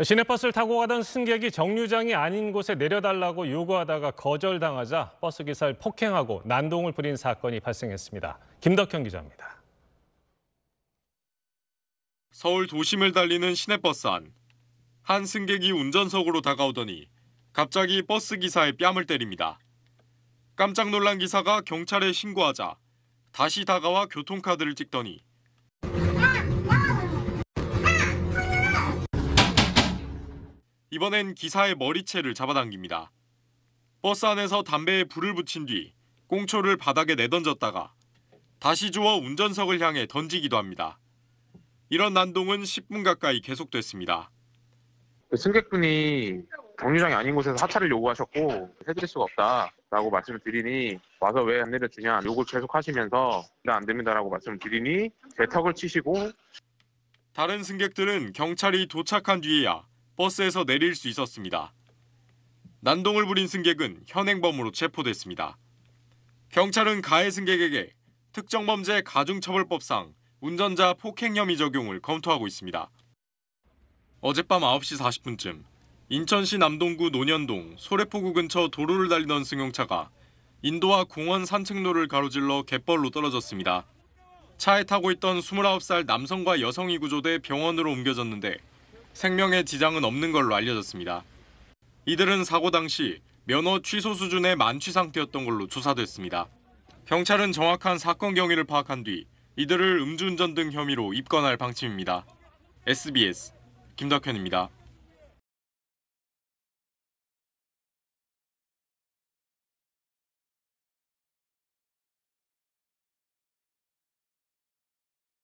시내버스를 타고 가던 승객이 정류장이 아닌 곳에 내려달라고 요구하다가 거절당하자 버스 기사를 폭행하고 난동을 부린 사건이 발생했습니다. 김덕현 기자입니다. 서울 도심을 달리는 시내버스 안. 한 승객이 운전석으로 다가오더니 갑자기 버스 기사의 뺨을 때립니다. 깜짝 놀란 기사가 경찰에 신고하자 다시 다가와 교통카드를 찍더니 이번엔 기사의 머리채를 잡아당깁니다. 버스 안에서 담배에 불을 붙인 뒤 꽁초를 바닥에 내던졌다가 다시 주워 운전석을 향해 던지기도 합니다. 이런 난동은 10분 가까이 계속됐습니다. 승객분이 정류장이 아닌 곳에서 하차를 요구하셨고 해드릴 수가 없다라고 말씀을 드리니 와서 왜안 내려주냐 요구 계속하시면서 네, 안 됩니다라고 말씀을 드리니 제 턱을 치시고 다른 승객들은 경찰이 도착한 뒤에야 버스에서 내릴 수 있었습니다. 난동을 부린 승객은 현행범으로 체포됐습니다. 경찰은 가해 승객에게 특정범죄 가중처벌법상 운전자 폭행 혐의 적용을 검토하고 있습니다. 어젯밤 9시 40분쯤 인천시 남동구 논현동 소래포구 근처 도로를 달리던 승용차가 인도와 공원 산책로를 가로질러 갯벌로 떨어졌습니다. 차에 타고 있던 29살 남성과 여성이 구조돼 병원으로 옮겨졌는데 생명에 지장은 없는 걸로 알려졌습니다. 이들은 사고 당시 면허 취소 수준의 만취 상태였던 걸로 조사됐습니다. 경찰은 정확한 사건 경위를 파악한 뒤 이들을 음주운전 등 혐의로 입건할 방침입니다. SBS 김덕현입니다.